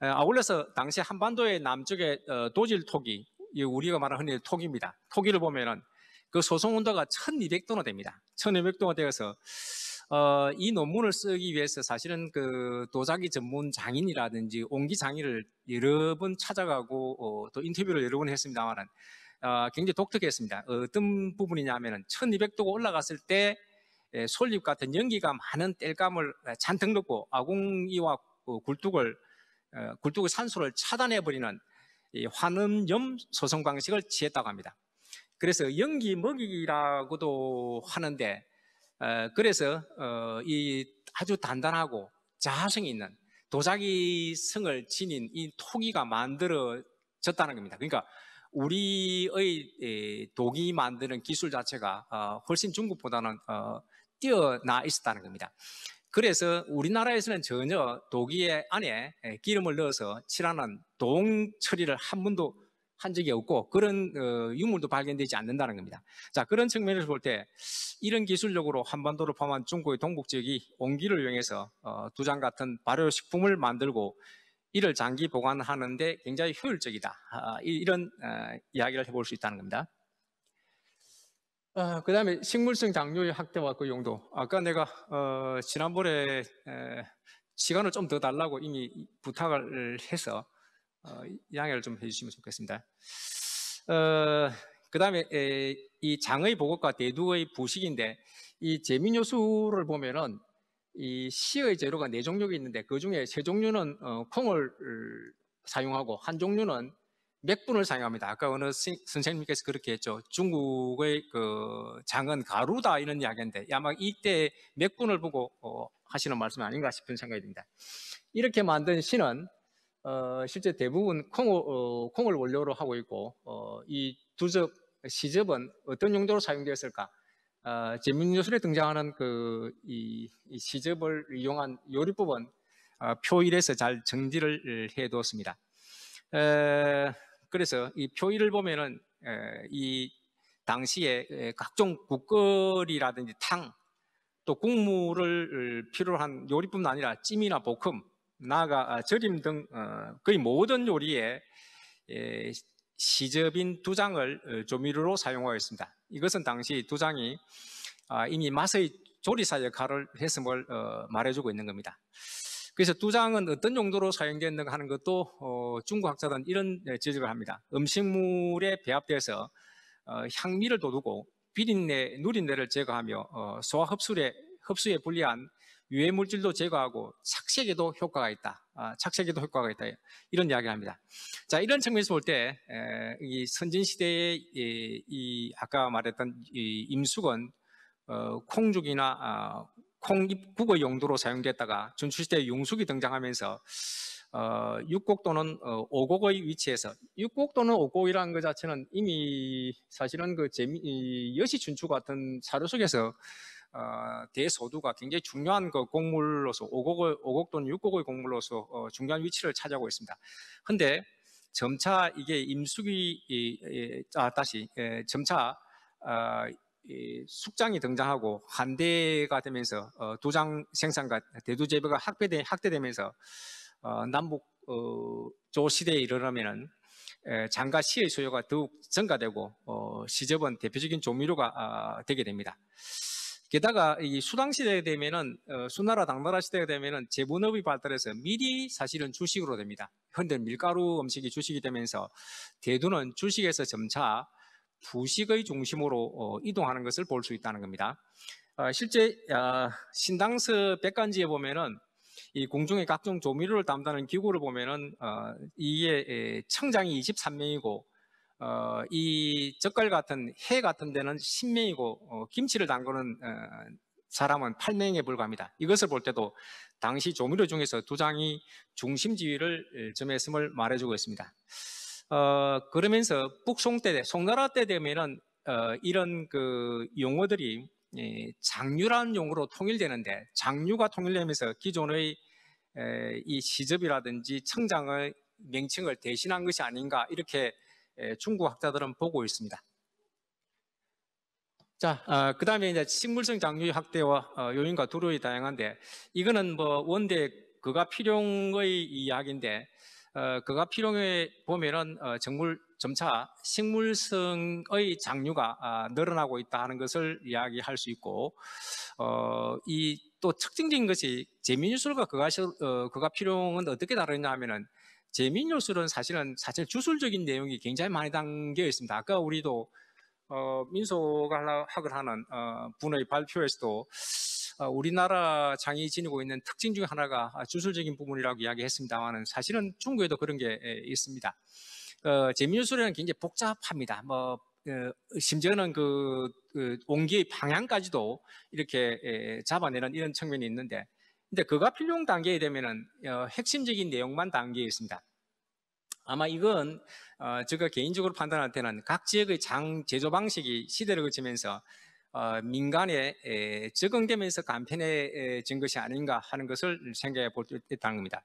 아울러서 당시 한반도의 남쪽의 어, 도질 토기 우리가 말하는 흔히 토기입니다 토기를 보면 은그 소송 온도가 1200도나 됩니다 1200도가 되어서 어, 이 논문을 쓰기 위해서 사실은 그 도자기 전문 장인이라든지 옹기 장인을 여러 번 찾아가고 어, 또 인터뷰를 여러 번 했습니다만은 어, 굉장히 독특했습니다. 어떤 부분이냐면은 1200도가 올라갔을 때 예, 솔잎 같은 연기가 많은 땔감을 예, 잔뜩 넣고 아궁이와 어, 굴뚝을 어, 굴뚝의 산소를 차단해버리는 환음염 소성 방식을 취했다고 합니다. 그래서 연기 먹이라고도 하는데 어, 그래서 어, 이 아주 단단하고 자성이 아 있는 도자기 성을 지닌 이 토기가 만들어졌다는 겁니다. 그러니까 우리의 독이 만드는 기술 자체가 어, 훨씬 중국보다는 뛰어나 있었다는 겁니다. 그래서 우리나라에서는 전혀 독일 안에 기름을 넣어서 칠하는 동처리를 한 번도 한 적이 없고 그런 어, 유물도 발견되지 않는다는 겁니다. 자 그런 측면에서 볼 때 이런 기술력으로 한반도를 포함한 중국의 동북 지역이 온기를 이용해서 어, 두장 같은 발효식품을 만들고 이를 장기 보관하는데 굉장히 효율적이다. 아, 이런 어, 이야기를 해볼 수 있다는 겁니다. 어, 그 다음에 식물성 장료의 확대와 그 용도. 아까 내가 어, 지난번에 에, 시간을 좀 더 달라고 이미 부탁을 해서 어, 양해를 좀 해주시면 좋겠습니다. 어, 그 다음에 이 장의 보급과 대두의 부식인데 이재미요수를 보면은 이 시의 재료가 네 종류가 있는데 그 중에 세 종류는 어, 콩을 사용하고 한 종류는 맥분을 사용합니다. 아까 어느 시, 선생님께서 그렇게 했죠. 중국의 그 장은 가루다 이런 이야기인데 아마 이때 맥분을 보고 어, 하시는 말씀 아닌가 싶은 생각이 듭니다. 이렇게 만든 시는 어, 실제 대부분 콩, 어, 콩을 원료로 하고 있고 어, 이 두적 시접은 어떤 용도로 사용되었을까? 어, 재민요술에 등장하는 그이이 시접을 이용한 요리법은 어, 표일에서 잘 정지를 어, 해두었습니다. 에, 어, 그래서 이 표일을 보면은 에, 어, 이 당시에 각종 국거리라든지 탕 또 국물을 필요로 한 요리뿐만 아니라 찜이나 볶음 나가 절임 아, 등 어, 거의 모든 요리에 예, 시접인 두장을 어, 조미료로 사용하였습니다. 이것은 당시 두장이 아, 이미 맛의 조리사 역할을 했음을 어, 말해주고 있는 겁니다. 그래서 두장은 어떤 용도로 사용되는가 하는 것도 중국학자들은 이런 예, 지적을 합니다. 음식물에 배합돼서 향미를 돋우고 비린내, 누린내를 제거하며 소화 흡수에 불리한 유해 물질도 제거하고 착색에도 효과가 있다. 아, 착색에도 효과가 있다. 이런 이야기를 합니다. 자, 이런 측면에서 볼 때 이 선진 시대에 이, 이 아까 말했던 이 임수건 어, 콩죽이나 아, 어, 콩잎국의 용도로 사용됐다가 전출시대에 용숙이 등장하면서 어, 6곡 또는 어, 5곡의 위치에서 육곡 또는 오곡이라는것 자체는 이미 사실은 그 재미, 이, 여시준추 같은 사료 속에서 어, 아, 대소두가 굉장히 중요한 그 곡물로서 5곡을, 5곡 또는 6곡의 곡물로서 어, 중요한 위치를 차지하고 있습니다. 그런데 점차 이게 임수기 이, 아, 다시 에, 예, 점차 어, 숙장이 등장하고 한대가 되면서 어, 도장 생산과 대두 재배가 학대되, 학대되면서 어, 남북 어, 조 시대에 이르러면은장가시의 예, 소요가 더욱 증가되고 어, 시접은 대표적인 조미료가 어, 되게 됩니다. 게다가 이 수당 시대에 되면은 어, 수나라 당나라 시대에 되면은 제분업이 발달해서 미리 사실은 주식으로 됩니다. 현대 밀가루 음식이 주식이 되면서 대두는 주식에서 점차 부식의 중심으로 어, 이동하는 것을 볼 수 있다는 겁니다. 어, 실제 아, 신당스 백간지에 보면은 이 공중의 각종 조미료를 담당하는 기구를 보면은 어, 이게 청장이 23명이고 어, 이 젓갈 같은 해 같은 데는 신0명이고 어, 김치를 담그는 어, 사람은 8명에 불과합니다. 이것을 볼 때도 당시 조미료 중에서 두 장이 중심 지위를 점했음을 말해주고 있습니다. 어, 그러면서 북송 때, 송나라 때 되면은 어, 이런 그 용어들이 예, 장류라는 용어로 통일되는데 장류가 통일되면서 기존의 에, 이 시접이라든지 청장의 명칭을 대신한 것이 아닌가 이렇게 중국 예, 학자들은 보고 있습니다. 자, 어, 그 다음에 이제 식물성 장류의 확대와 어, 요인과 두려움이 다양한데, 이거는 뭐 원대 그가 필용의 이야기인데, 어, 그가 필용에 보면은 어, 정물 점차 식물성의 장류가 아, 늘어나고 있다 하는 것을 이야기할 수 있고, 어, 이또 특징적인 것이 재민유술과 그가, 어, 그가 필용은 어떻게 다르냐 하면은 재민요술은 사실은 사실 주술적인 내용이 굉장히 많이 담겨 있습니다. 아까 우리도 어, 민속학을 하는 어, 분의 발표에서도 어, 우리나라 장이 지니고 있는 특징 중 하나가 주술적인 부분이라고 이야기했습니다만은 사실은 중국에도 그런 게 에, 있습니다. 어, 재민요술은 굉장히 복잡합니다. 뭐 어, 심지어는 그, 그, 온기의 방향까지도 이렇게 에, 잡아내는 이런 측면이 있는데 근데 그가 필용 단계에 되면은 어, 핵심적인 내용만 담겨 있습니다. 아마 이건 어, 제가 개인적으로 판단할 때는 각 지역의 장 제조 방식이 시대를 거치면서 어, 민간에 에, 적응되면서 간편해진 것이 아닌가 하는 것을 생각해 볼 수 있다는 겁니다.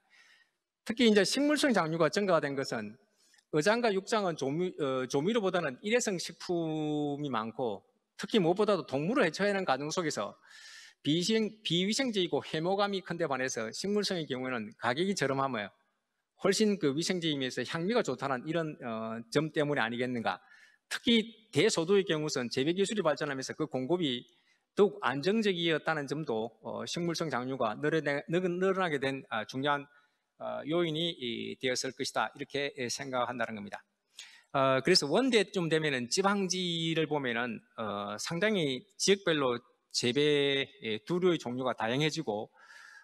특히 이제 식물성 장류가 증가된 것은 어장과 육장은 조미, 어, 조미료보다는 일회성 식품이 많고 특히 무엇보다도 동물을 해체하는 과정 속에서 비위생, 비위생적이고 해모감이 큰데 반해서 식물성의 경우에는 가격이 저렴하며 훨씬 그 위생적임에서 향미가 좋다는 이런 어, 점 때문에 아니겠는가. 특히 대소도의 경우선 재배기술이 발전하면서 그 공급이 더욱 안정적이었다는 점도 어, 식물성 장류가 늘어나, 늘어나게 된 아, 중요한 어, 요인이 되었을 것이다 이렇게 예, 생각한다는 겁니다. 어, 그래서 원대쯤 되면은 지방지를 보면은 어, 상당히 지역별로 재배의 두류의 종류가 다양해지고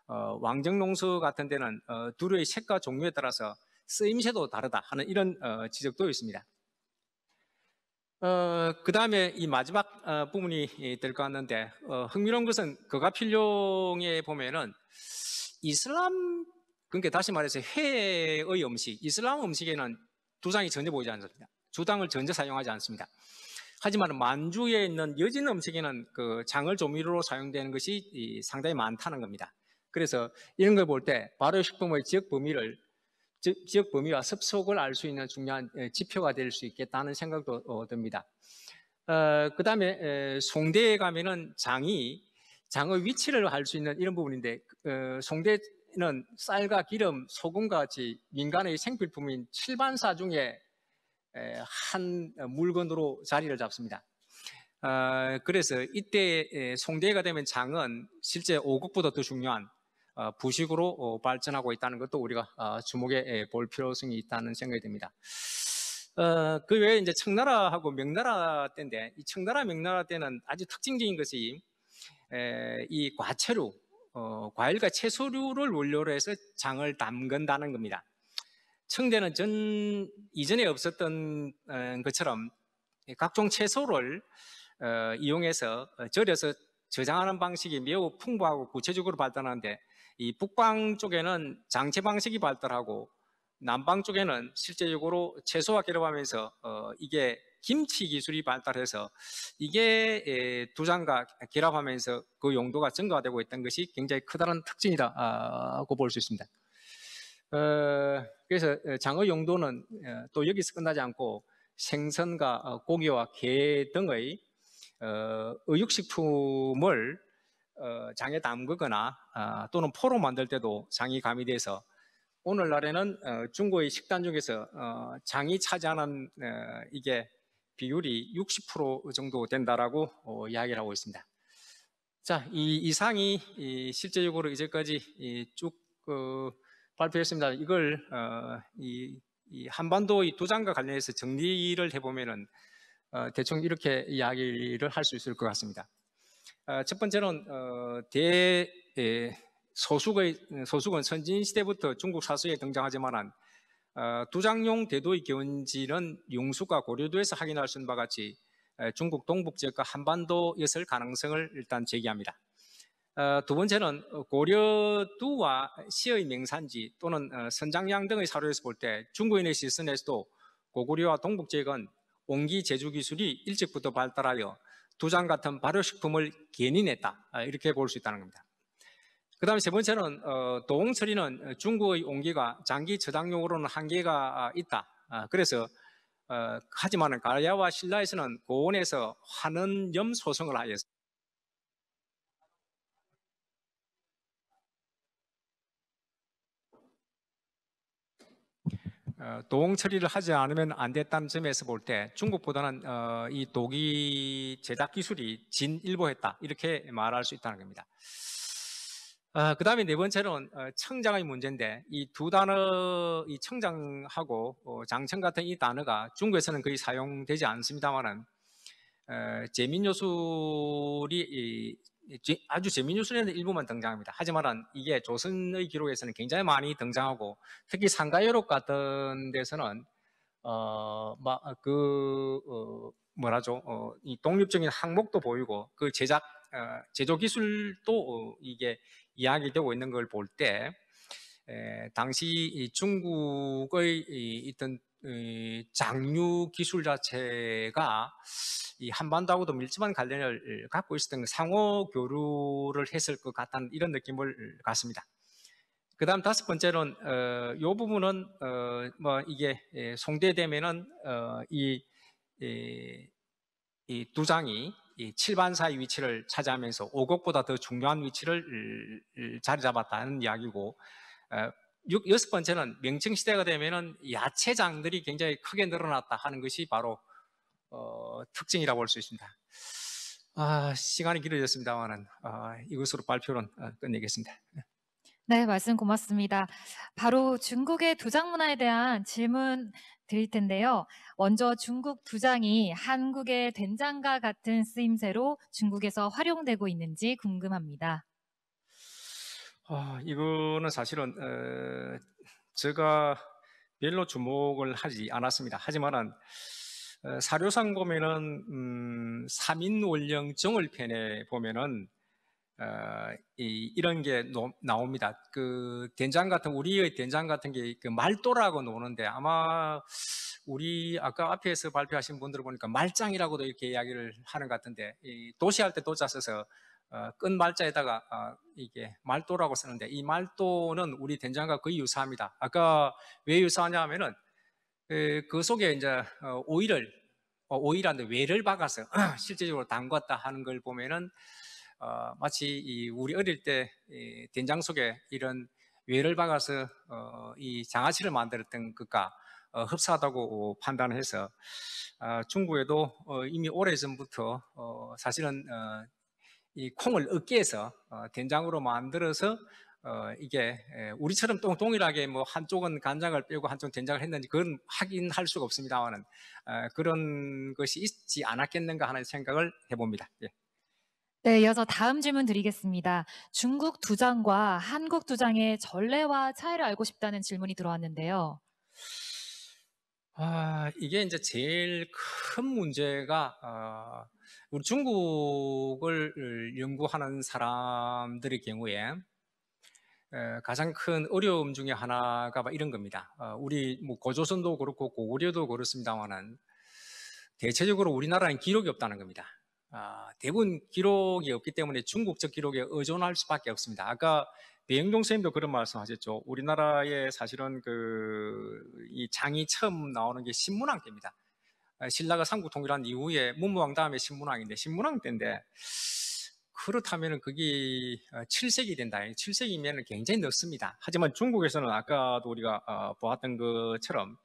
어, 왕정농수 같은 데는 어, 두류의 색과 종류에 따라서 쓰임새도 다르다 하는 이런 어, 지적도 있습니다. 어, 그 다음에 이 마지막 어, 부분이 될 것 같는데 어, 흥미로운 것은 거가필용에 보면은 이슬람 그러니까 다시 말해서 해의 음식, 이슬람 음식에는 두장이 전혀 보이지 않습니다. 주당을 전혀 사용하지 않습니다. 하지만 만주에 있는 여진 음식에는 그 장을 조미료로 사용되는 것이 상당히 많다는 겁니다. 그래서 이런 걸 볼 때 발효식품의 지역 범위를 지역 범위와 습속을 알 수 있는 중요한 지표가 될 수 있겠다는 생각도 어, 듭니다. 어, 그 다음에 송대에 가면은 장이 장의 위치를 알 수 있는 이런 부분인데 그, 어, 송대는 쌀과 기름, 소금 같이 민간의 생필품인 칠반사 중에 한 어, 물건으로 자리를 잡습니다. 아, 그래서 이때 송대가 되면 장은 실제 오국보다더 중요한 어, 부식으로 어, 발전하고 있다는 것도 우리가 주목해 볼 필요성이 있다는 생각이 듭니다. 그 외에 이제 청나라하고 명나라 때인데 이 청나라 명나라 때는 아주 특징적인 것이 이 과채류, 과일과 채소류를 원료로 해서 장을 담근다는 겁니다. 청대는 전 이전에 없었던 어, 것처럼 각종 채소를 어, 이용해서 절여서 저장하는 방식이 매우 풍부하고 구체적으로 발달하는데 이 북방 쪽에는 장체 방식이 발달하고 남방 쪽에는 실제적으로 채소와 결합하면서 어, 이게 김치 기술이 발달해서 이게 두장과 결합하면서 그 용도가 증가되고 있던 것이 굉장히 크다는 특징이라고 아, 볼수 있습니다. 어... 그래서 어, 장어 용도는 어, 또 여기서 끝나지 않고 생선과 어, 고기와 게 등의 의육식품을 장에 담그거나 아, 또는 포로 만들 때도 장이 가미돼서 오늘날에는 중국의 식단 중에서 장이 차지하는 이게 비율이 60% 정도 된다라고 이야기를 하고 있습니다. 자, 이 이상이 실제적으로 이제까지 쭉 그 발표했습니다. 이걸 어, 이, 이, 한반도 이 도장과 관련해서 정리를 해보면은 어, 대충 이렇게 이야기를 할 수 있을 것 같습니다. 어, 첫 번째는 어, 대 에, 예, 소수의 소수군 선진 시대부터 중국 사수에 등장하지만한 어, 두장용 대도의 견지는 용수가 고려도에서 확인할 수 있는 바와 같이 중국 동북 지역과 한반도였을 가능성을 일단 제기합니다. 어, 두 번째는 어, 고려두와 시의 명산지 또는 어, 선장량 등의 사료에서 볼 때 중국인의 시선에서도 고구려와 동북지역은 온기 제조 기술이 일찍부터 발달하여 두장 같은 발효식품을 견인했다 이렇게 볼 수 있다는 겁니다. 그 다음에 세 번째는 어, 도홍처리는 중국의 온기가 장기 저장용으로는 한계가 아, 있다. 아, 그래서 하지만 가야와 신라에서는 고온에서 환원염 소성을 하였습니다. 동공 어, 처리를 하지 않으면 안 됐다는 점에서 볼 때 중국보다는 어, 이 독이 제작 기술이 진일보했다 이렇게 말할 수 있다는 겁니다. 어, 그 다음에 네번째는 청장의 문제인데 이 두 단어 이 청장하고 장청 같은 이 단어가 중국에서는 거의 사용되지 않습니다만은 재민 요술이 예, 아주 재미있는 수련의 일부만 등장합니다. 하지만 이게 조선의 기록에서는 굉장히 많이 등장하고 특히 상가 유럽 같은 데서는 어막그 어, 뭐라죠 어, 이 독립적인 항목도 보이고 그 제작 어, 제조 기술도 어, 이게 이야기되고 있는 걸 볼 때 당시 이 중국의 이, 있던 장류 기술 자체가 이 한반도하고도 밀접한 관련을 갖고 있었던 그 상호 교류를 했을 것 같다는 이런 느낌을 갖습니다. 그 다음 다섯 번째는 어, 이 부분은 어, 뭐 이게 예, 송대되면은 어, 이, 이, 이두 장이 이 칠반사의 위치를 차지하면서 오곡보다 더 중요한 위치를 자리 잡았다는 이야기고 어, 6, 여섯 번째는 명칭 시대가 되면은 야채장들이 굉장히 크게 늘어났다 하는 것이 바로 어, 특징이라고 볼 수 있습니다. 아, 시간이 길어졌습니다만은 아, 이것으로 발표는 어, 끝내겠습니다. 네, 말씀 고맙습니다. 바로 중국의 두장 문화에 대한 질문 드릴 텐데요. 먼저 중국 두장이 한국의 된장과 같은 쓰임새로 중국에서 활용되고 있는지 궁금합니다. 아, 이거는 사실은 어, 제가 별로 주목을 하지 않았습니다. 하지만 어, 사료상 보면은 음, 3인 원령 정을 편에 보면은 어, 이, 이런 게 노, 나옵니다. 그 된장 같은 우리의 된장 같은 게 그 말도라고 노는데 아마 우리 아까 앞에서 발표하신 분들을 보니까 말장이라고도 이렇게 이야기를 하는 것 같은데 이 도시할 때 도자 써서 끝 어, 말자에다가 어, 이게 말도라고 쓰는데 이 말도는 우리 된장과 거의 유사합니다. 아까 왜 유사하냐 하면은 그, 그 속에 이제 어, 오이를 오이라는 외를 박아서 실제적으로 담갔다 하는 걸 보면은 마치 우리 어릴 때 된장 속에 이런 외를 박아서 이 장아찌를 만들었던 것과 흡사하다고 판단해서 중국에도 이미 오래전부터 사실은 이 콩을 으깨서 어, 된장으로 만들어서 어, 이게 우리처럼 동, 동일하게 뭐 한쪽은 간장을 빼고 한쪽은 된장을 했는지 그건 확인할 수가 없습니다만은 어, 그런 것이 있지 않았겠는가 하는 생각을 해봅니다. 예. 네, 이어서 다음 질문 드리겠습니다. 중국 두장과 한국 두장의 전례와 차이를 알고 싶다는 질문이 들어왔는데요. 아, 이게 이제 제일 큰 문제가 어, 우리 중국을 연구하는 사람들의 경우에 에, 가장 큰 어려움 중에 하나가 이런 겁니다. 어, 우리 뭐 고조선도 그렇고 고구려도 그렇습니다만은 대체적으로 우리나라는 기록이 없다는 겁니다. 아, 대부분 기록이 없기 때문에 중국적 기록에 의존할 수밖에 없습니다. 아까 배영종 선생님도 그런 말씀하셨죠. 우리나라에 사실은 그이 장이 처음 나오는 게 신문왕 때입니다. 아, 신라가 삼국 통일한 이후에 문무왕 다음에 신문왕인데 신문왕 때인데 그렇다면 그게 7세기 어, 된다. 7세기면 굉장히 늦습니다. 하지만 중국에서는 아까도 우리가 어, 보았던 것처럼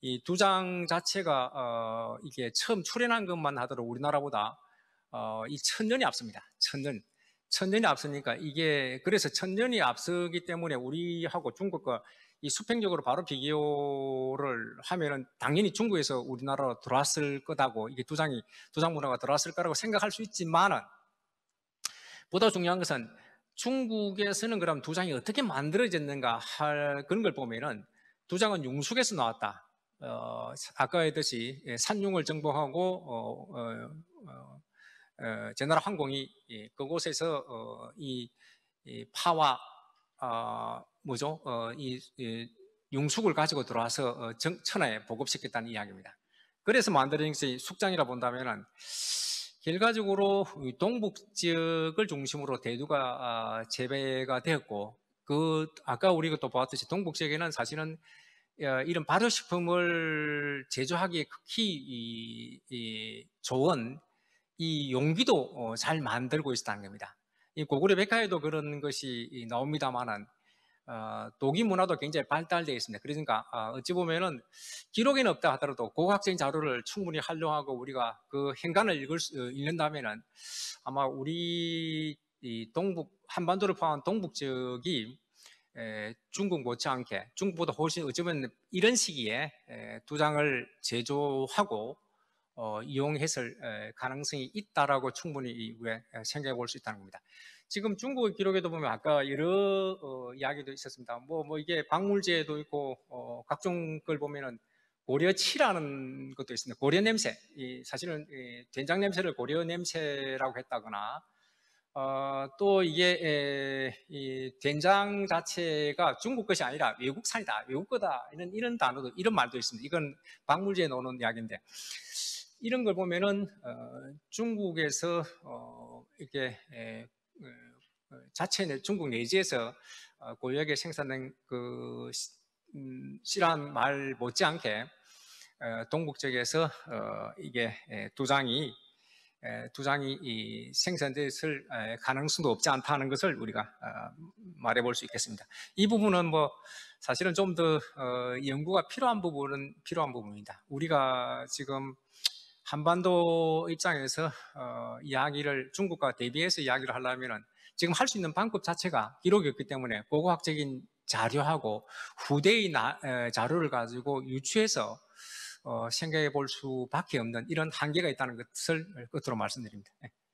이 두 장 자체가 어, 이게 처음 출현한 것만 하더라도 우리나라보다 이 천년이 앞섭니다. 천년. 천년이 앞서니까 이게 그래서 천년이 앞서기 때문에 우리하고 중국과 이 수평적으로 바로 비교를 하면은 당연히 중국에서 우리나라로 들어왔을 거다고 이게 두 장이 두장 문화가 들어왔을 거라고 생각할 수 있지만은 보다 중요한 것은 중국에서는 그럼 두 장이 어떻게 만들어졌는가 할 그런 걸 보면은 두 장은 융숙에서 나왔다. 어, 아까 했듯이 예, 산융을 정복하고 어, 어, 어 어, 제나라 황공이 예, 그곳에서 어, 이 파와 어, 뭐죠 어, 이 융숙을 가지고 들어와서 천하에 보급시켰다는 이야기입니다. 그래서 만들어진 것이 숙장이라 본다면은 결과적으로 동북 지역을 중심으로 대두가 아, 재배가 되었고 그 아까 우리가 또 보았듯이 동북 지역에는 사실은 이런 발효식품을 제조하기에 극히 이, 좋은 이 용기도 어, 잘 만들고 있었다는 겁니다. 이 고구려 백화에도 그런 것이 나옵니다만은 어, 독일 문화도 굉장히 발달되어 있습니다. 그러니까 아, 어, 찌 보면은 기록에는 없다 하더라도 고학적인 자료를 충분히 활용하고 우리가 그 행간을 읽을 수, 어, 읽는다면은 아마 우리 이 동북 한반도를 포함한 동북 지역이 에, 중국 못지않게 중국보다 훨씬 어쩌면 이런 시기에 에, 두 장을 제조하고 어, 이용했을 에, 가능성이 있다라고 충분히 생각해 볼 수 있다는 겁니다. 지금 중국의 기록에도 보면 아까 여러 어, 이야기도 있었습니다. 뭐, 뭐 이게 박물제도 있고 어, 각종 걸 보면은 고려치라는 것도 있습니다. 고려 냄새, 이 사실은 이 된장 냄새를 고려 냄새라고 했다거나 어, 또 이게 에, 이 된장 자체가 중국 것이 아니라 외국산이다, 외국 거다 이런 이런 단어도 이런 말도 있습니다. 이건 박물제에 나오는 이야기인데 이런 걸 보면은 어, 중국에서 어, 이렇게 에, 어, 자체 내 중국 내지에서 어, 고유하게 생산된 그 시, 음, 실한 말 못지않게 어, 동국 쪽에서 어, 이게 에, 두 장이 에, 두 장이 이 생산됐을 에, 가능성도 없지 않다는 것을 우리가 어, 말해볼 수 있겠습니다. 이 부분은 뭐 사실은 좀 더 어, 연구가 필요한 부분은 필요한 부분입니다. 우리가 지금 한반도 입장에서 어, 이야기를 중국과 대비해서 이야기를 하려면은 지금 할 수 있는 방법 자체가 기록이 없기 때문에 고고학적인 자료하고 후대의 나, 에, 자료를 가지고 유추해서 어, 생각해 볼 수밖에 없는 이런 한계가 있다는 것을 끝으로 말씀드립니다. 네.